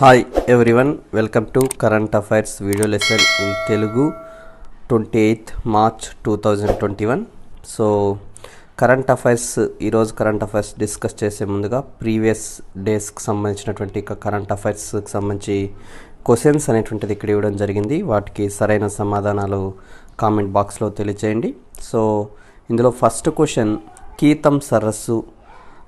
hi everyone welcome to current affairs video lesson in Telugu twenty eighth March two thousand twenty one so current affairs ఈరోజు current affairs discuss చేసే ముందుగా previous డేస్కి సంబంధించినటువంటి current అఫైర్స్కి సంబంధించి questions అనేటువంటిది ఇక్కడ ఇవ్వడం జరిగింది వాటికి సరైన సమాధానాలు కామెంట్ బాక్స్లో తెలియచేయండి సో ఇందులో ఫస్ట్ క్వశ్చన్ కీతం సరస్సు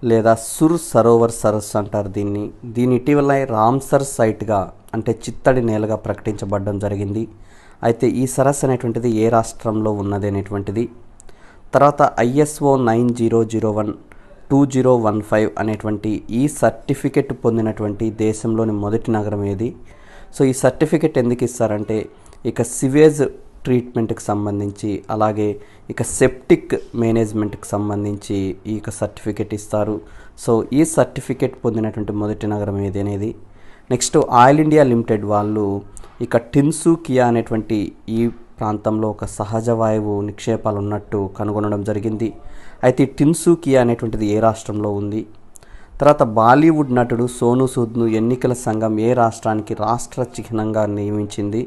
లేదా సుర్ సరోవర్ సరస్సు అంటారు దీన్ని దీని ఇటీవల రామ్సర్ సైట్గా అంటే చిత్తడి నేలగా ప్రకటించబడడం జరిగింది అయితే ఈ సరస్సు అనేటువంటిది ఏ రాష్ట్రంలో ఉన్నది అనేటువంటిది తర్వాత ISO nine zero zero one two zero one five అనేటువంటి ఈ సర్టిఫికెట్ పొందినటువంటి దేశంలోని మొదటి నగరం ఏది సో ఈ సర్టిఫికెట్ ఎందుకు ఇస్తారంటే ఇక సివేజ్ ట్రీట్మెంట్కి సంబంధించి అలాగే ఇక సెప్టిక్ మేనేజ్మెంట్కి సంబంధించి ఈ యొక్క సర్టిఫికేట్ ఇస్తారు సో ఈ సర్టిఫికేట్ పొందినటువంటి మొదటి నగరం ఏది అనేది నెక్స్ట్ ఆయిల్ ఇండియా లిమిటెడ్ వాళ్ళు ఇక కియా అనేటువంటి ఈ ప్రాంతంలో ఒక సహజ వాయువు నిక్షేపాలు ఉన్నట్టు కనుగొనడం జరిగింది అయితే కియా అనేటువంటిది ఏ రాష్ట్రంలో ఉంది తర్వాత బాలీవుడ్ నటుడు సోను సూద్ను ఎన్నికల సంఘం ఏ రాష్ట్రానికి రాష్ట్ర చిహ్నంగా నియమించింది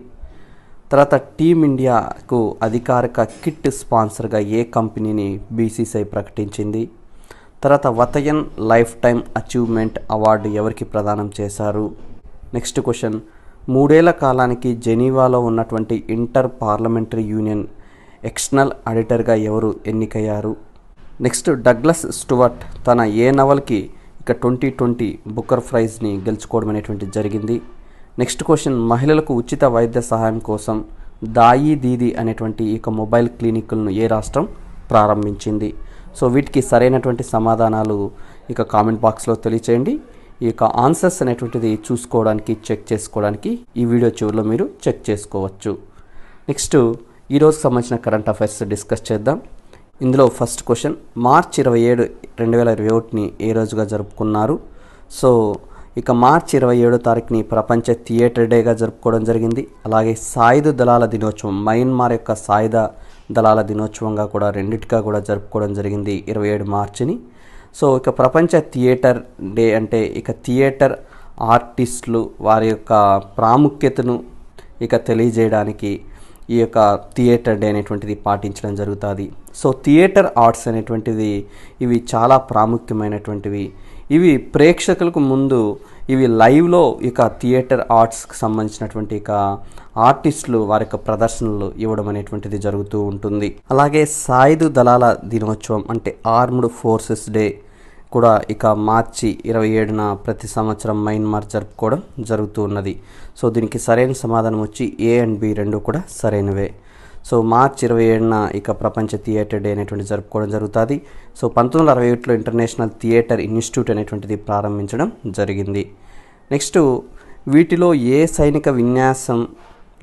తర్వాత టీమిండియాకు అధికారిక కిట్ స్పాన్సర్గా ఏ కంపెనీని బీసీసీఐ ప్రకటించింది తర్వాత Vatayan lifetime achievement award ఎవరికి ప్రదానం చేశారు నెక్స్ట్ క్వశ్చన్ మూడేళ్ల కాలానికి జెనీవాలో ఉన్నటువంటి ఇంటర్ పార్లమెంటరీ యూనియన్ ఎక్స్టర్నల్ ఆడిటర్గా ఎవరు ఎన్నికయ్యారు నెక్స్ట్ డగ్లస్ స్టువర్ట్ తన ఏ నవల్కి ఇక ట్వంటీ ట్వంటీ బుకర్ ప్రైజ్ని గెలుచుకోవడం అనేటువంటి జరిగింది నెక్స్ట్ క్వశ్చన్ మహిళలకు ఉచిత వైద్య సహాయం కోసం దాయి దీది అనేటువంటి ఈ యొక్క మొబైల్ క్లినిక్లను ఏ రాష్ట్రం ప్రారంభించింది సో వీటికి సరైనటువంటి సమాధానాలు ఇక కామెంట్ బాక్స్లో తెలియచేయండి ఈ యొక్క ఆన్సర్స్ అనేటువంటిది చూసుకోవడానికి చెక్ చేసుకోవడానికి ఈ వీడియో చివరిలో మీరు చెక్ చేసుకోవచ్చు నెక్స్ట్ ఈరోజు సంబంధించిన కరెంట్ అఫైర్స్ డిస్కస్ చేద్దాం ఇందులో ఫస్ట్ క్వశ్చన్ మార్చ్ ఇరవై ఏడు రెండు వేల ఇరవై ఒకటిని ఏ రోజుగా జరుపుకున్నారు సో ఇక మార్చ్ ఇరవై ఏడో తారీఖుని ప్రపంచ థియేటర్ డేగా జరుపుకోవడం జరిగింది అలాగే సాయుధ దళాల దినోత్సవం మయన్మార్ యొక్క సాయుధ దళాల దినోత్సవంగా కూడా రెండిటిగా కూడా జరుపుకోవడం జరిగింది ఇరవై ఏడు మార్చిని సో ఇక ప్రపంచ థియేటర్ డే అంటే ఇక థియేటర్ ఆర్టిస్టులు వారి యొక్క ప్రాముఖ్యతను ఇక తెలియజేయడానికి ఈ యొక్క థియేటర్ డే అనేటువంటిది పాటించడం జరుగుతుంది సో థియేటర్ ఆర్ట్స్ అనేటువంటిది ఇవి చాలా ప్రాముఖ్యమైనటువంటివి ఇవి ప్రేక్షకులకు ముందు ఇవి లైవ్లో ఇక థియేటర్ ఆర్ట్స్కి సంబంధించినటువంటి ఇక ఆర్టిస్టులు వారి యొక్క ప్రదర్శనలు ఇవ్వడం అనేటువంటిది జరుగుతూ ఉంటుంది అలాగే సాయుధ దళాల దినోత్సవం అంటే ఆర్మ్డ్ ఫోర్సెస్ డే కూడా ఇక మార్చి ఇరవై ఏడున ప్రతి సంవత్సరం మైన్మార్ జరుపుకోవడం జరుగుతూ ఉన్నది సో దీనికి సరైన సమాధానం వచ్చి ఏ అండ్ బి రెండు కూడా సరైనవే సో మార్చ్ ఇరవై ఏడున ఇక ప్రపంచ థియేటర్ డే అనేటువంటి జరుపుకోవడం జరుగుతుంది సో పంతొమ్మిది వందల అరవై ఒకటిలో ఇంటర్నేషనల్ థియేటర్ ఇన్స్టిట్యూట్ అనేటువంటిది ప్రారంభించడం జరిగింది నెక్స్ట్ వీటిలో ఏ సైనిక విన్యాసం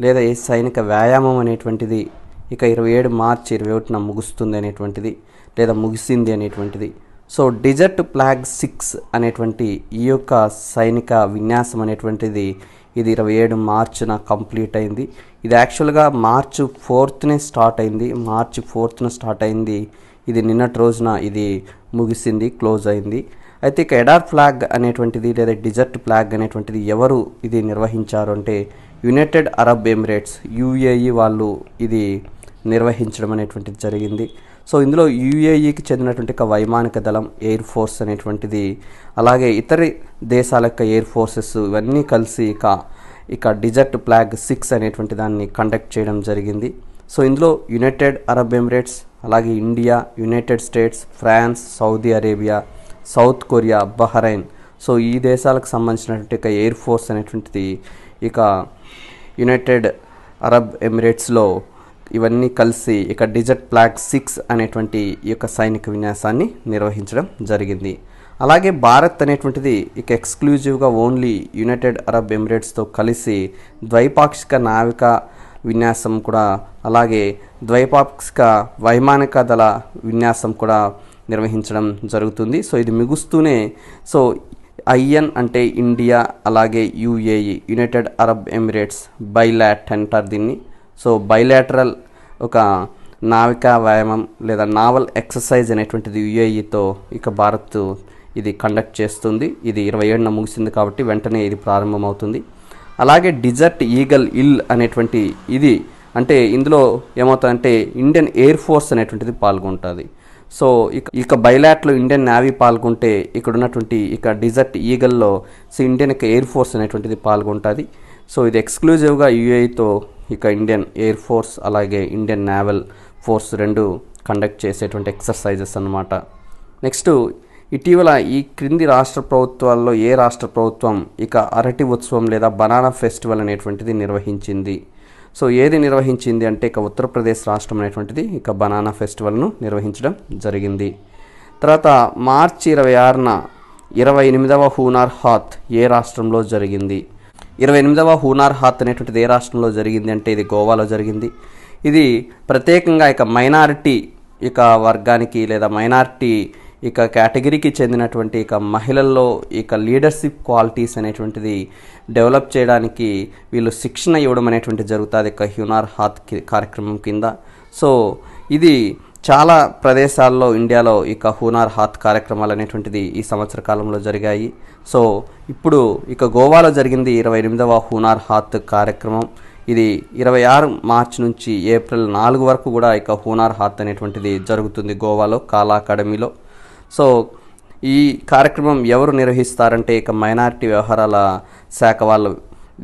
లేదా ఏ సైనిక వ్యాయామం అనేటువంటిది ఇక ఇరవై ఏడు మార్చ్ ఇరవై ఒకటిన ముగుస్తుంది అనేటువంటిది లేదా ముగిసింది అనేటువంటిది సో డిజర్ట్ ప్లాగ్ సిక్స్ అనేటువంటి ఈ యొక్క సైనిక విన్యాసం అనేటువంటిది ఇది ఇరవై ఏడు మార్చిన కంప్లీట్ అయింది ఇది యాక్చువల్గా మార్చ్ ఫోర్త్నే స్టార్ట్ అయింది మార్చ్ ఫోర్త్న స్టార్ట్ అయింది ఇది నిన్నటి రోజున ఇది ముగిసింది క్లోజ్ అయింది అయితే ఇక ఎడార్ ఫ్లాగ్ అనేటువంటిది లేదా డిజర్ట్ ఫ్లాగ్ అనేటువంటిది ఎవరు ఇది నిర్వహించారు అంటే యునైటెడ్ అరబ్ ఎమిరేట్స్ యుఏఈ వాళ్ళు ఇది నిర్వహించడం అనేటువంటిది జరిగింది సో ఇందులో యూఏఈకి చెందినటువంటి వైమానిక దళం ఎయిర్ ఫోర్స్ అనేటువంటిది అలాగే ఇతర దేశాల యొక్క ఎయిర్ ఫోర్సెస్ ఇవన్నీ కలిసి ఇక ఇక డిజర్ట్ ప్లాగ్ సిక్స్ అనేటువంటి దాన్ని కండక్ట్ చేయడం జరిగింది సో ఇందులో యునైటెడ్ అరబ్ ఎమిరేట్స్ అలాగే India United States France Saudi Arabia South Korea Bahrain so ఈ దేశాలకు సంబంధించినటువంటి ఇక ఎయిర్ ఫోర్స్ అనేటువంటిది ఇక యునైటెడ్ అరబ్ ఎమిరేట్స్లో ఇవన్నీ కలిసి ఇక డిజర్ట్ ప్లాక్ సిక్స్ అనేటువంటి ఈ యొక్క సైనిక విన్యాసాన్ని నిర్వహించడం జరిగింది అలాగే భారత్ అనేటువంటిది ఇక ఎక్స్క్లూజివ్గా ఓన్లీ యునైటెడ్ అరబ్ ఎమిరేట్స్తో కలిసి ద్వైపాక్షిక నావిక విన్యాసం కూడా అలాగే ద్వైపాక్షిక వైమానిక దళ విన్యాసం కూడా నిర్వహించడం జరుగుతుంది సో ఇది మిగుస్తూనే సో ఐఎన్ అంటే ఇండియా అలాగే యుఏఈ యునైటెడ్ అరబ్ ఎమిరేట్స్ బైలాట్ అంటారు దీన్ని సో బైలాటరల్ ఒక నావికా వ్యాయామం లేదా నావల్ ఎక్సర్సైజ్ అనేటువంటిది యుఏఈతో e ఇక భారత్ ఇది కండక్ట్ చేస్తుంది ఇది ఇరవై ఏడున ముగిసింది కాబట్టి వెంటనే ఇది ప్రారంభమవుతుంది అలాగే డిజర్ట్ ఈగల్ ఇల్ అనేటువంటి ఇది అంటే ఇందులో ఏమవుతుందంటే ఇండియన్ ఎయిర్ ఫోర్స్ అనేటువంటిది పాల్గొంటుంది సో ఇక ఇక బయలాట్లో ఇండియన్ నేవీ పాల్గొంటే ఇక్కడ ఉన్నటువంటి ఇక డిజర్ట్ ఈగల్లో సో ఇండియన్ ఎయిర్ ఫోర్స్ అనేటువంటిది పాల్గొంటుంది సో ఇది ఎక్స్క్లూజివ్గా యుఏఈతో ఇక ఇండియన్ ఎయిర్ ఫోర్స్ అలాగే ఇండియన్ నేవల్ ఫోర్స్ రెండు కండక్ట్ చేసేటువంటి ఎక్సర్సైజెస్ అనమాట నెక్స్ట్ ఇటీవల ఈ క్రింది రాష్ట్ర ప్రభుత్వాల్లో ఏ రాష్ట్ర ప్రభుత్వం ఇక అరటి ఉత్సవం లేదా బనానా ఫెస్టివల్ అనేటువంటిది నిర్వహించింది సో ఏది నిర్వహించింది అంటే ఇక ఉత్తరప్రదేశ్ రాష్ట్రం అనేటువంటిది ఇక బనానా ఫెస్టివల్ను నిర్వహించడం జరిగింది తర్వాత మార్చి ఇరవై ఆరున ఇరవై ఎనిమిదవ హూనార్ హాత్ ఏ రాష్ట్రంలో జరిగింది ఇరవై ఎనిమిదవ హూనార్ హాత్ అనేటువంటిది ఏ రాష్ట్రంలో జరిగింది అంటే ఇది గోవాలో జరిగింది ఇది ప్రత్యేకంగా ఇక మైనారిటీ ఇక వర్గానికి లేదా మైనారిటీ ఇక కేటగిరీకి చెందినటువంటి ఇక మహిళల్లో ఇక లీడర్షిప్ క్వాలిటీస్ అనేటువంటిది డెవలప్ చేయడానికి వీళ్ళు శిక్షణ ఇవ్వడం అనేటువంటి జరుగుతుంది ఇక హ్యూనార్ హాత్ కార్యక్రమం కింద సో ఇది చాలా ప్రదేశాల్లో ఇండియాలో ఇక హూనార్ హాత్ కార్యక్రమాలు అనేటువంటిది ఈ సంవత్సర కాలంలో జరిగాయి సో ఇప్పుడు ఇక గోవాలో జరిగింది ఇరవై ఎనిమిదవ హూనార్ హాత్ కార్యక్రమం ఇది ఇరవై ఆరు మార్చ్ నుంచి ఏప్రిల్ నాలుగు వరకు కూడా ఇక హూనార్ హాత్ అనేటువంటిది జరుగుతుంది గోవాలో కాలా అకాడమీలో సో ఈ కార్యక్రమం ఎవరు నిర్వహిస్తారంటే ఇక మైనారిటీ వ్యవహారాల శాఖ వాళ్ళు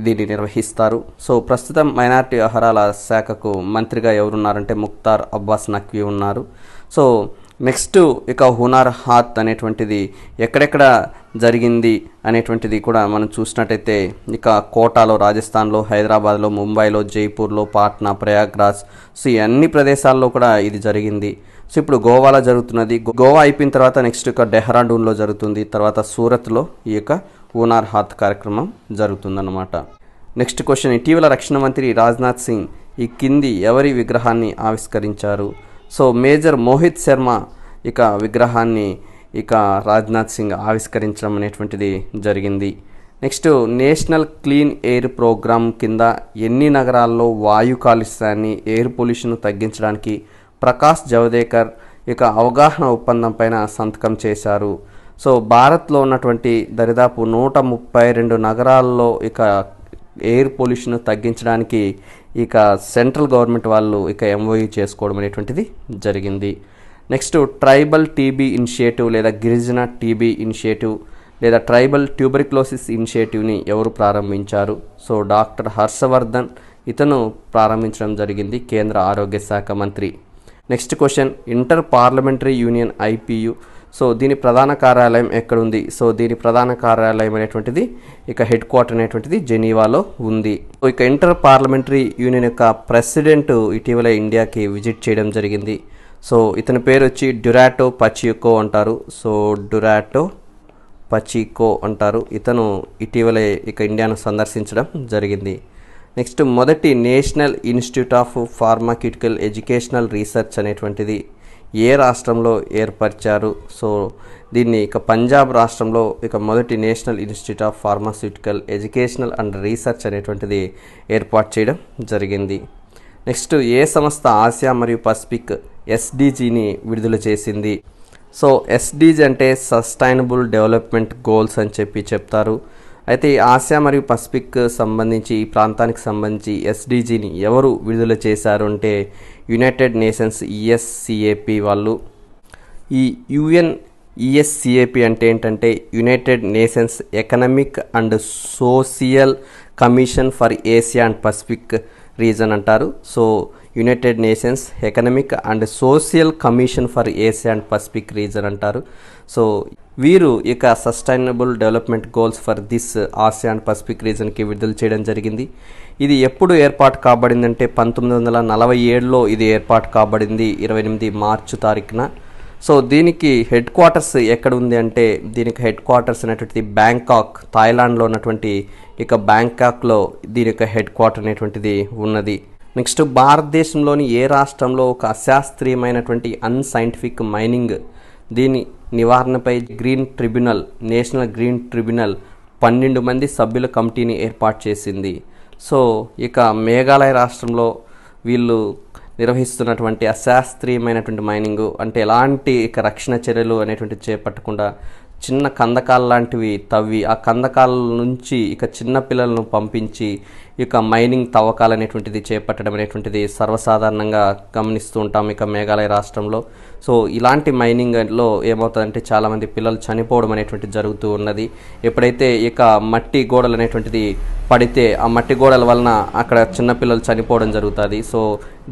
దీన్ని నిర్వహిస్తారు సో ప్రస్తుతం మైనార్టీ వ్యవహారాల శాఖకు మంత్రిగా ఎవరున్నారంటే ముక్తార్ అబ్బాస్ నక్వీ ఉన్నారు సో నెక్స్ట్ ఇక హునార్ హాత్ అనేటువంటిది ఎక్కడెక్కడ జరిగింది అనేటువంటిది కూడా మనం చూసినట్టయితే ఇక కోటాలో రాజస్థాన్లో హైదరాబాద్లో ముంబైలో జైపూర్లో పాట్నా ప్రయాగ్రాజ్ సో ఈ అన్ని ప్రదేశాల్లో కూడా ఇది జరిగింది సో ఇప్పుడు గోవాలో జరుగుతున్నది గోవా అయిపోయిన తర్వాత నెక్స్ట్ ఇక డెహ్రాడూన్లో జరుగుతుంది తర్వాత సూరత్లో ఈ యొక్క హూనార్ హాత్ కార్యక్రమం జరుగుతుందన్నమాట నెక్స్ట్ క్వశ్చన్ ఇటీవల రక్షణ మంత్రి రాజ్నాథ్ సింగ్ ఈ కింది ఎవరి విగ్రహాన్ని ఆవిష్కరించారు సో మేజర్ మోహిత్ శర్మ ఇక విగ్రహాన్ని ఇక రాజ్నాథ్ సింగ్ ఆవిష్కరించడం అనేటువంటిది జరిగింది next National Clean Air Programme కింద ఎన్ని నగరాల్లో వాయు కాలుష్యాన్ని ఎయిర్ పొల్యూషన్ తగ్గించడానికి ప్రకాష్ జవదేకర్ ఇక అవగాహన ఒప్పందం పైన సంతకం చేశారు సో భారత్లో ఉన్నటువంటి దరిదాపు నూట ముప్పై రెండు నగరాల్లో ఇక ఎయిర్ పొల్యూషన్ తగ్గించడానికి ఇక సెంట్రల్ గవర్నమెంట్ వాళ్ళు ఇక ఎంఓయూ e చేసుకోవడం అనేటువంటిది జరిగింది నెక్స్ట్ ట్రైబల్ టీబీ ఇనిషియేటివ్ లేదా గిరిజన టీబీ ఇనిషియేటివ్ లేదా ట్రైబల్ ట్యూబరిక్లోసిస్ ఇనిషియేటివ్ని ఎవరు ప్రారంభించారు సో డాక్టర్ హర్షవర్ధన్ ఇతను ప్రారంభించడం జరిగింది కేంద్ర ఆరోగ్య శాఖ మంత్రి next question Inter Parliamentary Union IPU so దీని ప్రధాన కార్యాలయం ఎక్కడ ఉంది సో దీని ప్రధాన కార్యాలయం అనేటువంటిది ఇక హెడ్ క్వార్టర్ అనేటువంటిది జెనీవాలో ఉంది ఇక ఇంటర్ పార్లమెంటరీ యూనియన్ యొక్క ప్రెసిడెంట్ ఇటీవల ఇండియాకి విజిట్ చేయడం జరిగింది సో ఇతని పేరు వచ్చి డ్యురాటో పచికో అంటారు సో డ్యురాటో పచికో అంటారు ఇతను ఇటీవలే ఇక ఇండియాను సందర్శించడం జరిగింది నెక్స్ట్ మొదటి National Institute of Pharmaceutical Educational Research అనేటువంటిది ఏ రాష్ట్రంలో ఏర్పరిచారు సో దీన్ని ఇక పంజాబ్ రాష్ట్రంలో ఇక మొదటి National Institute of Pharmaceutical Educational and Research అనేటువంటిది ఏర్పాటు చేయడం జరిగింది నెక్స్ట్ ఏ సంస్థ ఆసియా మరియు పసిఫిక్ ఎస్డిజిని విడుదల చేసింది సో ఎస్డిజి అంటే సస్టైనబుల్ డెవలప్మెంట్ గోల్స్ అని చెప్పి చెప్తారు అయితే ఈ ఆసియా మరియు పసిఫిక్ సంబంధించి ఈ ప్రాంతానికి సంబంధించి ఎస్డిజిని ఎవరు విడుదల చేశారు అంటే యునైటెడ్ నేషన్స్ ఈఎస్సిఏపి వాళ్ళు ఈ యుఎన్ ఈఎస్సిఏపి అంటే ఏంటంటే United Nations Economic and Social Commission for Asia and Pacific region అంటారు so United Nations Economic and Social Commission for Asia and Pacific region అంటారు సో వీరు ఇక sustainable development goals for this Asia and Pacific రీజన్కి విడుదల చేయడం జరిగింది ఇది ఎప్పుడు ఏర్పాటు కాబడిందంటే పంతొమ్మిది వందల నలభై ఏడులో ఇది ఏర్పాటు కాబడింది ఇరవై ఎనిమిది మార్చి తారీఖున సో దీనికి హెడ్ క్వార్టర్స్ ఎక్కడ ఉంది అంటే దీనికి హెడ్ క్వార్టర్స్ అనేటువంటిది బ్యాంకాక్ థాయిలాండ్లో ఉన్నటువంటి ఇక బ్యాంకాక్లో దీని యొక్క హెడ్ క్వార్టర్ అనేటువంటిది ఉన్నది నెక్స్ట్ భారతదేశంలోని ఏ రాష్ట్రంలో ఒక అశాస్త్రీయమైనటువంటి అన్సైంటిఫిక్ మైనింగ్ దీని నివారణపై Green Tribunal National Green Tribunal పన్నెండు మంది సభ్యుల కమిటీని ఏర్పాటు చేసింది సో ఇక మేఘాలయ రాష్ట్రంలో వీళ్ళు నిర్వహిస్తున్నటువంటి అశాస్త్రీయమైనటువంటి మైనింగ్ అంటే ఎలాంటి ఇక రక్షణ చర్యలు అనేటువంటి చేపట్టకుండా చిన్న కందకాలు లాంటివి తవ్వి ఆ కందకాల నుంచి ఇక చిన్న పిల్లలను పంపించి ఇక మైనింగ్ తవ్వకాలు అనేటువంటిది చేపట్టడం అనేటువంటిది సర్వసాధారణంగా గమనిస్తూ ఉంటాం ఇక మేఘాలయ రాష్ట్రంలో సో ఇలాంటి మైనింగ్లో ఏమవుతుందంటే చాలామంది పిల్లలు చనిపోవడం అనేటువంటిది జరుగుతూ ఉన్నది ఎప్పుడైతే ఇక మట్టి గోడలు అనేటువంటిది పడితే ఆ మట్టి గోడల వలన అక్కడ చిన్నపిల్లలు చనిపోవడం జరుగుతుంది సో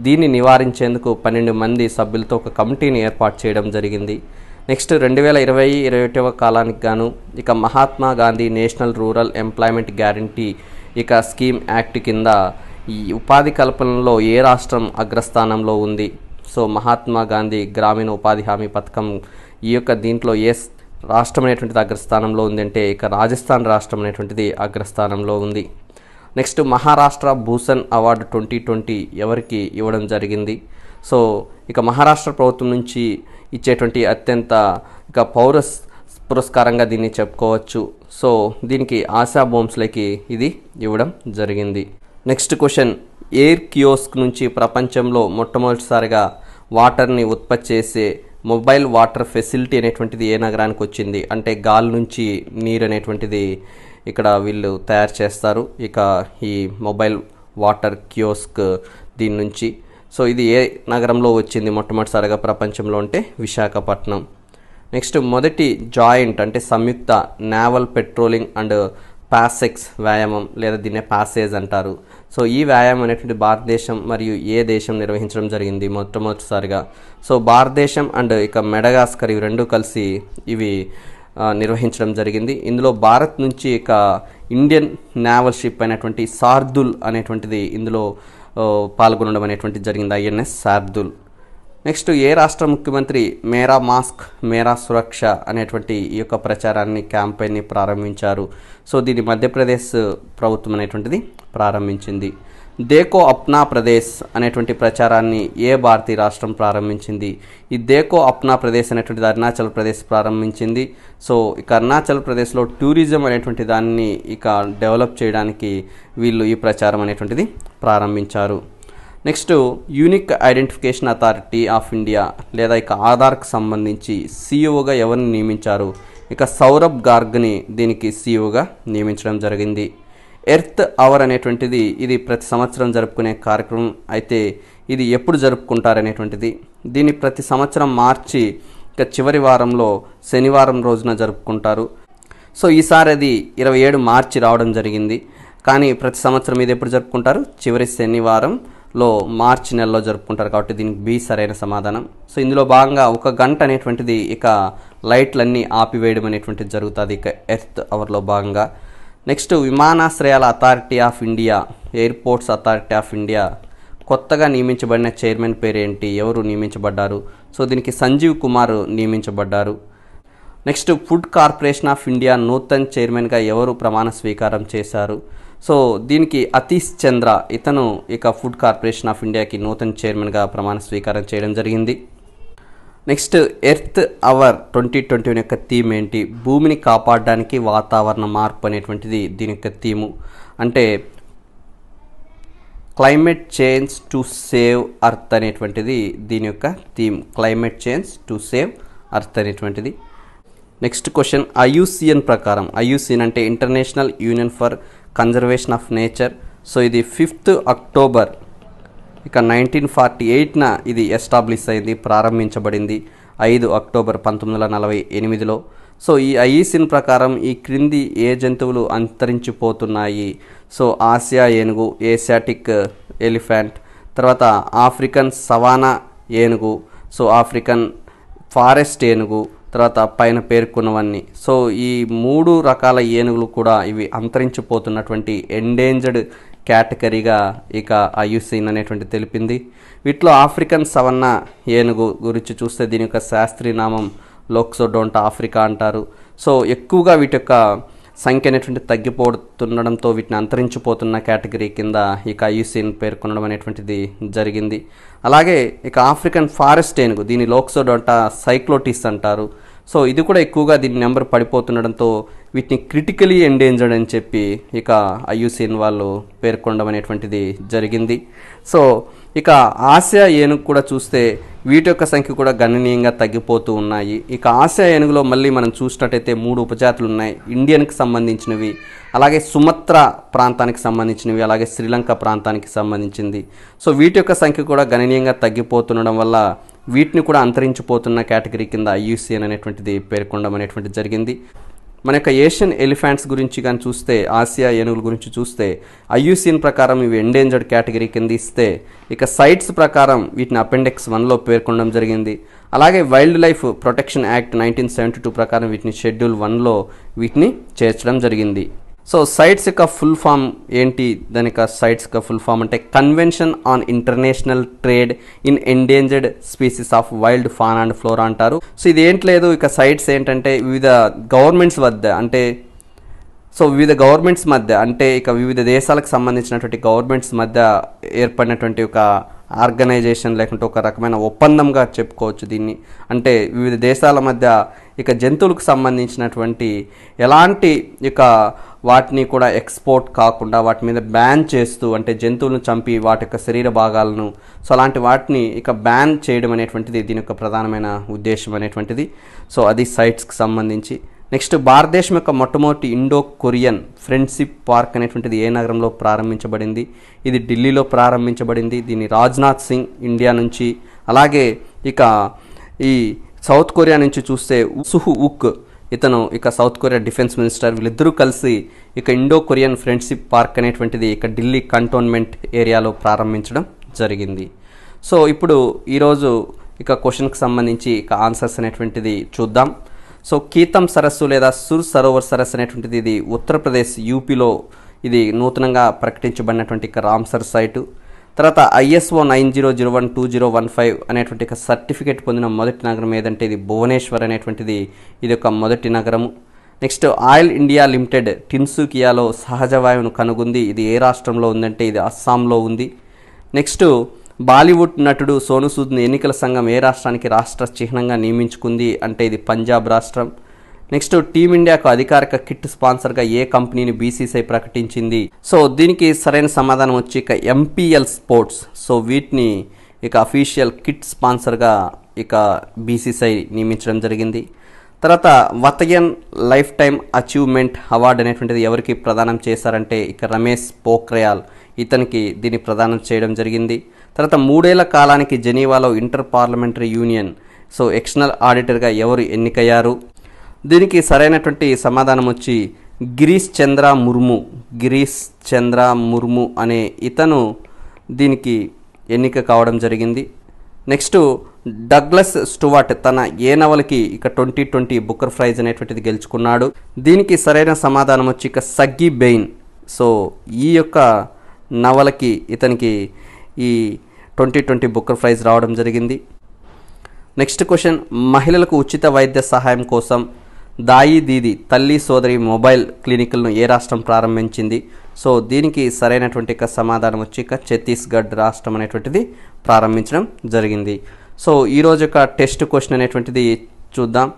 దీన్ని నివారించేందుకు పన్నెండు మంది సభ్యులతో ఒక కమిటీని ఏర్పాటు చేయడం జరిగింది నెక్స్ట్ రెండు వేల ఇరవై ఇరవై ఒకటవ కాలానికి గాను ఇక Mahatma Gandhi National Rural Employment Guarantee ఇక స్కీమ్ యాక్ట్ కింద ఈ ఉపాధి కల్పనలో ఏ రాష్ట్రం అగ్రస్థానంలో ఉంది సో మహాత్మా గాంధీ గ్రామీణ ఉపాధి హామీ పథకం ఈ యొక్క దీంట్లో ఏ రాష్ట్రం అనేటువంటిది అగ్రస్థానంలో ఉందంటే ఇక రాజస్థాన్ రాష్ట్రం అనేటువంటిది అగ్రస్థానంలో ఉంది next Maharashtra Bhushan award twenty twenty ఎవరికి ఇవ్వడం జరిగింది సో ఇక మహారాష్ట్ర ప్రభుత్వం నుంచి ఇచ్చేటువంటి అత్యంత ఇక పౌర పురస్కారంగా దీన్ని చెప్పుకోవచ్చు సో దీనికి ఆశా బోమ్స్లకి ఇది ఇవ్వడం జరిగింది నెక్స్ట్ క్వశ్చన్ ఎయిర్ కియోస్క్ నుంచి ప్రపంచంలో మొట్టమొదటిసారిగా వాటర్ని ఉత్పత్తి చేసే మొబైల్ వాటర్ ఫెసిలిటీ అనేటువంటిది ఏ నగరానికి వచ్చింది అంటే గాలి నుంచి నీరు అనేటువంటిది ఇక్కడ వీళ్ళు తయారు చేస్తారు ఇక ఈ మొబైల్ వాటర్ కియోస్క్ దీని నుంచి సో ఇది ఏ నగరంలో వచ్చింది మొట్టమొదటిసారిగా ప్రపంచంలో అంటే విశాఖపట్నం నెక్స్ట్ మొదటి జాయింట్ అంటే సంయుక్త నావల్ పెట్రోలింగ్ అండ్ పాసెక్స్ వ్యాయామం లేదా దీన్నే పాసేజ్ అంటారు సో ఈ వ్యాయామం అనేటువంటి భారతదేశం మరియు ఏ దేశం నిర్వహించడం జరిగింది మొట్టమొదటిసారిగా సో భారతదేశం అండ్ ఇక మెడగాస్కర్ ఇవి రెండు కలిసి ఇవి నిర్వహించడం జరిగింది ఇందులో భారత్ నుంచి ఇక ఇండియన్ నావల్ షిప్ అయినటువంటి సార్దుల్ అనేటువంటిది ఇందులో పాల్గొనడం అనేటువంటిది జరిగింది ఐఎన్ఎస్ శార్దుల్ నెక్స్ట్ ఏ రాష్ట్ర ముఖ్యమంత్రి మేరా మాస్క్ మేరా సురక్ష అనేటువంటి ఈ యొక్క ప్రచారాన్ని క్యాంపెయిన్ని ప్రారంభించారు సో దీన్ని మధ్యప్రదేశ్ ప్రభుత్వం అనేటువంటిది ప్రారంభించింది దేకో అప్నా ప్రదేశ్ అనేటువంటి ప్రచారాన్ని ఏ భారతీయ రాష్ట్రం ప్రారంభించింది ఈ దేకో అప్నా ప్రదేశ్ అనేటువంటిది అరుణాచల్ ప్రదేశ్ ప్రారంభించింది సో ఇక అరుణాచల్ ప్రదేశ్లో టూరిజం అనేటువంటి దాన్ని ఇక డెవలప్ చేయడానికి వీళ్ళు ఈ ప్రచారం అనేటువంటిది ప్రారంభించారు next Unique Identification Authority of India లేదా ఇక ఆధార్కు సంబంధించి సీఈఓగా ఎవరిని నియమించారు ఇక సౌరభ్ గార్గ్ని దీనికి సీఈఓగా నియమించడం జరిగింది ఎర్త్ అవర్ అనేటువంటిది ఇది ప్రతి సంవత్సరం జరుపుకునే కార్యక్రమం అయితే ఇది ఎప్పుడు జరుపుకుంటారనేటువంటిది దీన్ని ప్రతి సంవత్సరం మార్చి ఇక చివరి వారంలో శనివారం రోజున జరుపుకుంటారు సో ఈసారి అది ఇరవై ఏడు మార్చి రావడం జరిగింది కానీ ప్రతి సంవత్సరం ఇది ఎప్పుడు జరుపుకుంటారు చివరి శనివారంలో మార్చి నెలలో జరుపుకుంటారు కాబట్టి దీనికి బి సరైన సమాధానం సో ఇందులో భాగంగా ఒక గంట అనేటువంటిది ఇక లైట్లన్నీ ఆపివేయడం అనేటువంటిది జరుగుతుంది ఇక ఎర్త్ అవర్లో భాగంగా నెక్స్ట్ విమానాశ్రయాల Authority of India Airports Authority of India కొత్తగా నియమించబడిన చైర్మన్ ఏంటి ఎవరు నియమించబడ్డారు సో దీనికి సంజీవ్ కుమార్ నియమించబడ్డారు next Food Corporation of India నూతన్ చైర్మన్గా ఎవరు ప్రమాణ స్వీకారం చేశారు సో దీనికి అతీష్ చంద్ర ఇతను ఇక ఫుడ్ కార్పొరేషన్ ఆఫ్ ఇండియాకి నూతన చైర్మన్గా ప్రమాణ స్వీకారం చేయడం జరిగింది next Earth Hour twenty twenty one యొక్క థీమ్ ఏంటి భూమిని కాపాడడానికి వాతావరణ మార్పు అనేటువంటిది దీని యొక్క థీము అంటే climate change to save earth అనేటువంటిది దీని యొక్క theme climate change to save earth అనేటువంటిది నెక్స్ట్ క్వశ్చన్ ఐయుసిఎన్ ప్రకారం ఐయుసిఎన్ అంటే International Union for Conservation of Nature so ఇది ఫిఫ్త్ అక్టోబర్ ఇక నైన్టీన్ ఫార్టీ ఎయిట్న ఇది ఎస్టాబ్లిష్ అయింది ప్రారంభించబడింది ఐదు అక్టోబర్ పంతొమ్మిది వందల నలభై ఎనిమిదిలో సో ఈ ఐఈసిన్ ప్రకారం ఈ క్రింది ఏ జంతువులు అంతరించిపోతున్నాయి సో ఆసియా ఏనుగు ఏసియాటిక్ ఎలిఫెంట్ తర్వాత ఆఫ్రికన్ సవానా ఏనుగు సో ఆఫ్రికన్ ఫారెస్ట్ ఏనుగు తర్వాత పైన పేర్కొన్నవన్నీ సో ఈ మూడు రకాల ఏనుగులు కూడా ఇవి అంతరించిపోతున్నటువంటి ఎండేంజర్డ్ కేటగిరీగా ఇక ఐయుసీన్ అనేటువంటి తెలిపింది వీటిలో ఆఫ్రికన్ సవన్న ఏనుగు గురించి చూస్తే దీని యొక్క శాస్త్రీయ నామం లోక్సోడోంట ఆఫ్రికా అంటారు సో ఎక్కువగా వీటి యొక్క సంఖ్య అనేటువంటి తగ్గిపోతుండడంతో వీటిని అంతరించిపోతున్న కేటగిరీ కింద ఇక ఐయుసీన్ పేర్కొనడం అనేటువంటిది జరిగింది అలాగే ఇక ఆఫ్రికన్ ఫారెస్ట్ ఏనుగు దీని లోక్సోడోంట సైక్లోటిస్ అంటారు సో ఇది కూడా ఎక్కువగా దీని నెంబర్ పడిపోతుండడంతో వీటిని క్రిటికలీ ఎండేంజర్డ్ అని చెప్పి ఇక ఐయుసిఎన్ వాళ్ళు పేర్కొనడం అనేటువంటిది జరిగింది సో ఇక ఆసియా ఏనుగు కూడా చూస్తే వీటి యొక్క సంఖ్య కూడా గణనీయంగా తగ్గిపోతూ ఉన్నాయి ఇక ఆసియా ఏనుగులో మళ్ళీ మనం చూసినట్టయితే మూడు ఉపజాతులు ఉన్నాయి ఇండియన్కి సంబంధించినవి అలాగే సుమత్ర ప్రాంతానికి సంబంధించినవి అలాగే శ్రీలంక ప్రాంతానికి సంబంధించింది సో వీటి యొక్క సంఖ్య కూడా గణనీయంగా తగ్గిపోతుండడం వల్ల వీటిని కూడా అంతరించిపోతున్న కేటగిరీ కింద ఐయుసిఎన్ అనేటువంటిది పేర్కొనడం అనేటువంటిది జరిగింది మన యొక్క ఏషియన్ ఎలిఫెంట్స్ గురించి కానీ చూస్తే ఆసియా ఏనుగుల గురించి చూస్తే ఐయుసిఎన్ ప్రకారం ఇవి ఎండేంజర్డ్ కేటగిరీ కింద ఇస్తే ఇక సైట్స్ ప్రకారం వీటిని అపెండెక్స్ వన్లో పేర్కొనడం జరిగింది అలాగే wildlife protection act nineteen seventy two ప్రకారం వీటిని షెడ్యూల్ వన్లో వీటిని చేర్చడం జరిగింది సో సైట్స్ యొక్క ఫుల్ ఫామ్ ఏంటి దాని యొక్క సైట్స్ యొక్క ఫుల్ ఫామ్ అంటే Convention on International Trade in Endangered Species of Wild Fauna and Flora అంటారు సో ఇది ఏంటి లేదు ఇక సైట్స్ ఏంటంటే వివిధ గవర్నమెంట్స్ వద్ద అంటే సో వివిధ గవర్నమెంట్స్ మధ్య అంటే ఇక వివిధ దేశాలకు సంబంధించినటువంటి గవర్నమెంట్స్ మధ్య ఏర్పడినటువంటి ఒక ఆర్గనైజేషన్ లేకుంటే ఒక రకమైన ఒప్పందంగా చెప్పుకోవచ్చు దీన్ని అంటే వివిధ దేశాల మధ్య ఇక జంతువులకు సంబంధించినటువంటి ఎలాంటి ఇక వాటిని కూడా ఎక్స్పోర్ట్ కాకుండా వాటి మీద బ్యాన్ చేస్తూ అంటే జంతువులను చంపి వాటి యొక్క శరీర భాగాలను సో అలాంటి వాటిని ఇక బ్యాన్ చేయడం అనేటువంటిది దీని యొక్క ప్రధానమైన ఉద్దేశం అనేటువంటిది సో అది సైట్స్కి సంబంధించి నెక్స్ట్ భారతదేశం యొక్క మొట్టమొదటి ఇండో కొరియన్ ఫ్రెండ్షిప్ పార్క్ అనేటువంటిది ఏ నగరంలో ప్రారంభించబడింది ఇది ఢిల్లీలో ప్రారంభించబడింది దీన్ని రాజ్నాథ్ సింగ్ ఇండియా నుంచి అలాగే ఇక ఈ సౌత్ కొరియా నుంచి చూస్తే ఉసుహు ఉక్ ఇతను ఇక సౌత్ కొరియా డిఫెన్స్ మినిస్టర్ వీళ్ళిద్దరూ కలిసి ఇక ఇండో కొరియన్ ఫ్రెండ్షిప్ పార్క్ అనేటువంటిది ఇక ఢిల్లీ కంటోన్మెంట్ ఏరియాలో ప్రారంభించడం జరిగింది సో ఇప్పుడు ఈరోజు ఇక క్వశ్చన్కి సంబంధించి ఇక ఆన్సర్స్ అనేటువంటిది చూద్దాం సో కీతం సరస్సు లేదా సుర్ సరోవర్ సరస్సు అనేటువంటిది ఇది ఉత్తరప్రదేశ్ యూపీలో ఇది నూతనంగా ప్రకటించబడినటువంటి ఇక రామ్సర్ సైటు తర్వాత ISO nine zero zero one two zero one five అనేటువంటి సర్టిఫికేట్ పొందిన మొదటి నగరం ఏదంటే ఇది భువనేశ్వర్ అనేటువంటిది ఇది ఒక మొదటి నగరము నెక్స్ట్ ఆయిల్ ఇండియా లిమిటెడ్ టిన్సుకియాలో సహజ వాయువును కనుగొంది ఇది ఏ రాష్ట్రంలో ఉందంటే ఇది అస్సాంలో ఉంది నెక్స్ట్ బాలీవుడ్ నటుడు సోను ఎన్నికల సంఘం ఏ రాష్ట్రానికి రాష్ట్ర చిహ్నంగా నియమించుకుంది అంటే ఇది పంజాబ్ రాష్ట్రం నెక్స్ట్ టీమిండియాకు అధికారిక కిట్ స్పాన్సర్గా ఏ కంపెనీని బీసీసీఐ ప్రకటించింది సో దీనికి సరైన సమాధానం వచ్చి ఇక ఎంపీఎల్ స్పోర్ట్స్ సో వీటిని ఇక అఫీషియల్ కిట్ స్పాన్సర్గా ఇక బీసీసీఐ నియమించడం జరిగింది తర్వాత Vatayan lifetime achievement award అనేటువంటిది ఎవరికి ప్రదానం చేశారంటే ఇక రమేష్ పోఖ్రయాల్ ఇతనికి దీన్ని ప్రదానం చేయడం జరిగింది తర్వాత మూడేళ్ల కాలానికి జెనీవాలో Inter Parliamentary Union so external ఆడిటర్గా ఎవరు ఎన్నికయ్యారు దీనికి సరైనటువంటి సమాధానం వచ్చి గిరీష్ చంద్ర ముర్ము గిరీష్ చంద్ర ముర్ము అనే ఇతను దీనికి ఎన్నిక కావడం జరిగింది నెక్స్ట్ డగ్లస్ స్టువార్ట్ తన ఏ నవలకి ఇక ట్వంటీ ట్వంటీ బుక్కర్ ప్రైజ్ అనేటువంటిది గెలుచుకున్నాడు దీనికి సరైన సమాధానం వచ్చి ఇక సగ్గి బెయిన్ సో ఈ యొక్క నవలకి ఇతనికి ఈ ట్వంటీ ట్వంటీ బుక్కర్ ప్రైజ్ రావడం జరిగింది నెక్స్ట్ క్వశ్చన్ మహిళలకు ఉచిత వైద్య సహాయం కోసం దాయి దీది తల్లి సోదరి మొబైల్ క్లినిక్లను ఏ రాష్ట్రం ప్రారంభించింది సో దీనికి సరైనటువంటి సమాధానం వచ్చి ఛత్తీస్గఢ్ రాష్ట్రం అనేటువంటిది ప్రారంభించడం జరిగింది సో ఈరోజు యొక్క టెస్ట్ క్వశ్చన్ అనేటువంటిది చూద్దాం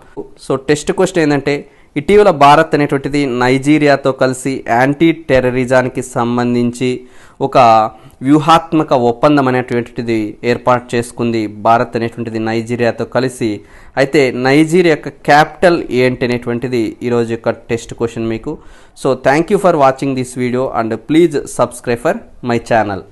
సో టెస్ట్ క్వశ్చన్ ఏంటంటే ఇటీవల భారత్ అనేటువంటిది నైజీరియాతో కలిసి యాంటీ టెర్రరిజానికి సంబంధించి ఒక వ్యూహాత్మక ఒప్పందం అనేటువంటిది ఏర్పాటు చేసుకుంది భారత్ అనేటువంటిది నైజీరియాతో కలిసి అయితే నైజీరియా యొక్క క్యాపిటల్ ఏంటి అనేటువంటిది ఈరోజు యొక్క టెస్ట్ క్వశ్చన్ మీకు so thank you for watching this video and please subscribe for my channel